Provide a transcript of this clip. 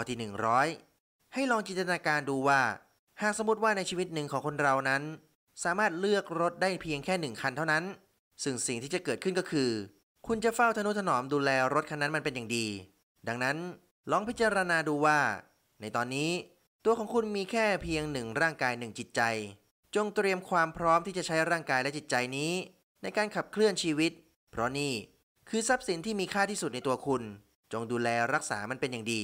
อที่ 100 ให้ลองจินตนาการดูว่า หากสมมติว่าในชีวิตหนึ่งของคนเรานั้น สามารถเลือกรถได้เพียงแค่หนึ่งคันเท่านั้น ซึ่งสิ่งที่จะเกิดขึ้นก็คือ คุณจะเฝ้าทนุถนอมดูแลรถคันนั้นมันเป็นอย่างดี ดังนั้นลองพิจารณาดูว่า ในตอนนี้ตัวของคุณมีแค่เพียงหนึ่งร่างกายหนึ่งจิตใจ จงเตรียมความพร้อมที่จะใช้ร่างกายและจิตใจนี้ ในการขับเคลื่อนชีวิต เพราะนี่คือทรัพย์สินที่มีค่าที่สุดในตัวคุณ จงดูแลรักษามันเป็นอย่างดี